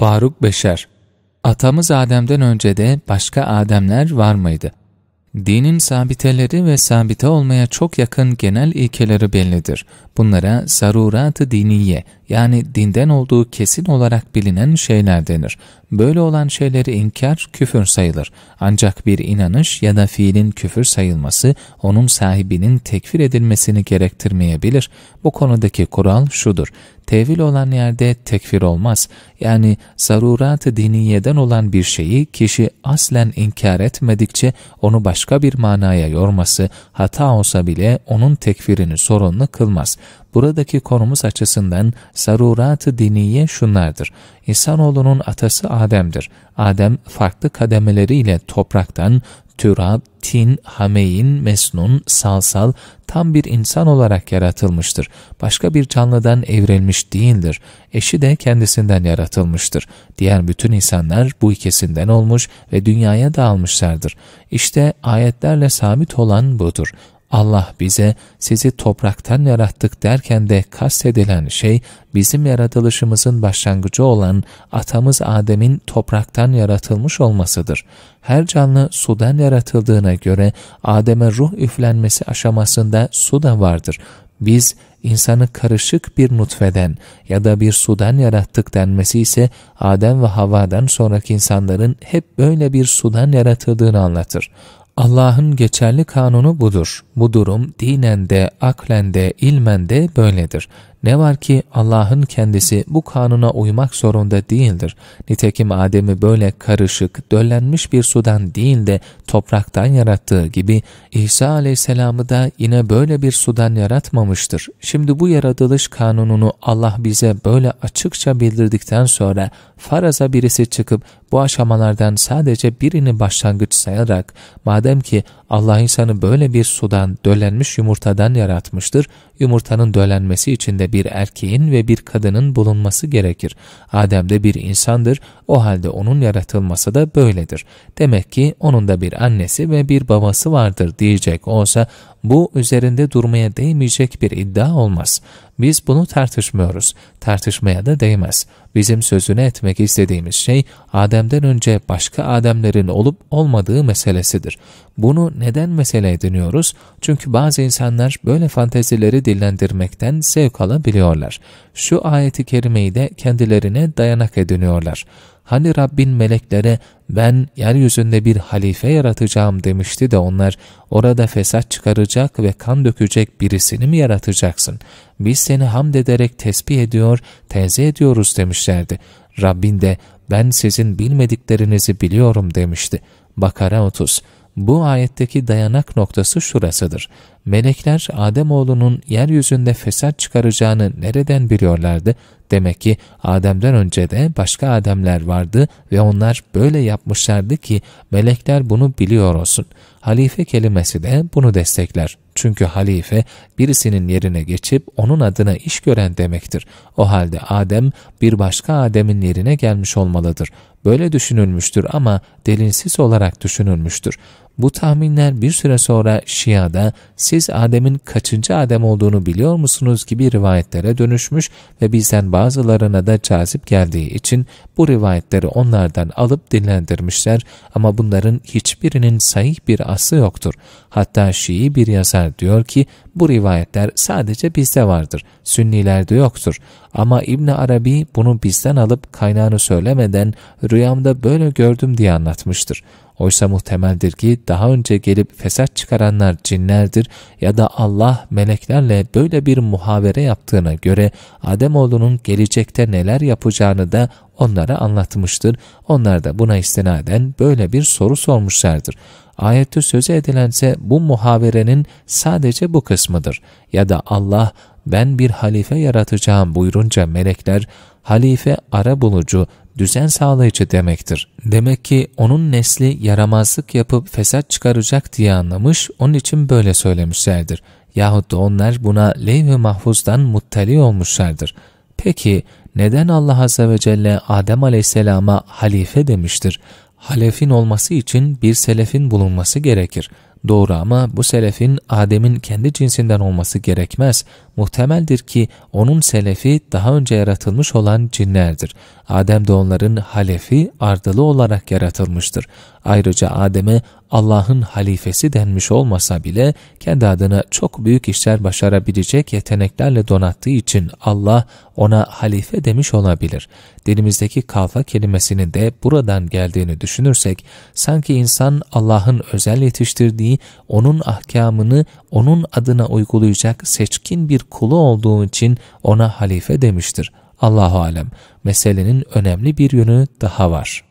Faruk Beşer Atamız Adem'den önce de başka Ademler var mıydı? Dinin sabiteleri ve sabite olmaya çok yakın genel ilkeleri bellidir. Bunlara zarurat ı diniye yani dinden olduğu kesin olarak bilinen şeyler denir. Böyle olan şeyleri inkar küfür sayılır. Ancak bir inanış ya da fiilin küfür sayılması onun sahibinin tekfir edilmesini gerektirmeyebilir. Bu konudaki kural şudur. Tevil olan yerde tekfir olmaz. Yani zarurat-ı diniyeden olan bir şeyi kişi aslen inkar etmedikçe onu başka bir manaya yorması hata olsa bile onun tekfirini sorunlu kılmaz. Buradaki konumuz açısından zarurat-ı diniye şunlardır. İnsanoğlunun atası Adem'dir. Adem farklı kademeleriyle topraktan, türab, tin, hameyin, mesnun, salsal tam bir insan olarak yaratılmıştır. Başka bir canlıdan evrilmiş değildir. Eşi de kendisinden yaratılmıştır. Diğer bütün insanlar bu ikisinden olmuş ve dünyaya dağılmışlardır. İşte ayetlerle sabit olan budur. Allah bize sizi topraktan yarattık derken de kastedilen şey bizim yaratılışımızın başlangıcı olan atamız Adem'in topraktan yaratılmış olmasıdır. Her canlı sudan yaratıldığına göre Adem'e ruh üflenmesi aşamasında su da vardır. Biz insanı karışık bir nutfeden ya da bir sudan yarattık denmesi ise Adem ve havadan sonraki insanların hep böyle bir sudan yaratıldığını anlatır. Allah'ın geçerli kanunu budur. Bu durum dinen de, aklen de, ilmen de böyledir. Ne var ki Allah'ın kendisi bu kanuna uymak zorunda değildir. Nitekim Adem'i böyle karışık, döllenmiş bir sudan değil de topraktan yarattığı gibi İsa aleyhisselamı da yine böyle bir sudan yaratmamıştır. Şimdi bu yaratılış kanununu Allah bize böyle açıkça bildirdikten sonra faraza birisi çıkıp bu aşamalardan sadece birini başlangıç sayarak madem ki Allah insanı böyle bir sudan, döllenmiş yumurtadan yaratmıştır, yumurtanın döllenmesi için de bir erkeğin ve bir kadının bulunması gerekir. Adem de bir insandır, o halde onun yaratılması da böyledir. Demek ki onun da bir annesi ve bir babası vardır diyecek olsa bu üzerinde durmaya değmeyecek bir iddia olmaz. Biz bunu tartışmıyoruz. Tartışmaya da değmez. Bizim sözünü etmek istediğimiz şey Adem'den önce başka Ademlerin olup olmadığı meselesidir. Bunu neden mesele ediniyoruz? Çünkü bazı insanlar böyle fantezileri dillendirmekten zevk alabiliyorlar. Şu ayeti kerimeyi de kendilerine dayanak ediniyorlar. Hani Rabbin meleklere ben yeryüzünde bir halife yaratacağım demişti de onlar orada fesat çıkaracak ve kan dökecek birisini mi yaratacaksın? Biz seni hamd ederek tesbih ediyor, tenzih ediyoruz demişlerdi. Rabbin de ben sizin bilmediklerinizi biliyorum demişti. Bakara 30 Bu ayetteki dayanak noktası şurasıdır melekler Ademoğlunun yeryüzünde fesat çıkaracağını nereden biliyorlardı? Demek ki Adem'den önce de başka Ademler vardı ve onlar böyle yapmışlardı ki melekler bunu biliyor olsun. Halife kelimesi de bunu destekler. Çünkü halife birisinin yerine geçip onun adına iş gören demektir. O halde Adem bir başka Adem'in yerine gelmiş olmalıdır. Böyle düşünülmüştür ama delilsiz olarak düşünülmüştür. Bu tahminler bir süre sonra Şia'da siz Adem'in kaçıncı Adem olduğunu biliyor musunuz gibi rivayetlere dönüşmüş ve bizden bazılarına da cazip geldiği için bu rivayetleri onlardan alıp dinlendirmişler ama bunların hiçbirinin sahih bir aslı yoktur. Hatta Şii bir yazar diyor ki bu rivayetler sadece bizde vardır, sünnilerde yoktur. Ama İbn Arabi bunu bizden alıp kaynağını söylemeden rüyamda böyle gördüm diye anlatmıştır. Oysa muhtemeldir ki daha önce gelip fesat çıkaranlar cinlerdir ya da Allah meleklerle böyle bir muhabere yaptığına göre Ademoğlunun gelecekte neler yapacağını da onlara anlatmıştır. Onlar da buna istinaden böyle bir soru sormuşlardır. Ayette söze edilense bu muhaverenin sadece bu kısmıdır. Ya da Allah ben bir halife yaratacağım buyurunca melekler halife ara bulucu, düzen sağlayıcı demektir. Demek ki onun nesli yaramazlık yapıp fesat çıkaracak diye anlamış, onun için böyle söylemişlerdir. Yahut da onlar buna leyv-i mahfuzdan muttali olmuşlardır. Peki neden Allah Azze ve Celle Adem Aleyhisselam'a halife demiştir? halefin olması için bir selefin bulunması gerekir. Doğru ama bu selefin Adem'in kendi cinsinden olması gerekmez. Muhtemeldir ki onun selefi daha önce yaratılmış olan cinlerdir. Adem de onların halefi, ardılı olarak yaratılmıştır. Ayrıca Adem'e Allah'ın halifesi denmiş olmasa bile kendi adına çok büyük işler başarabilecek yeteneklerle donattığı için Allah ona halife demiş olabilir. Dilimizdeki kalfa kelimesinin de buradan geldiğini düşünürsek sanki insan Allah'ın özel yetiştirdiği, onun ahkamını onun adına uygulayacak seçkin bir kulu olduğu için ona halife demiştir. Allahu alem. Meselenin önemli bir yönü daha var.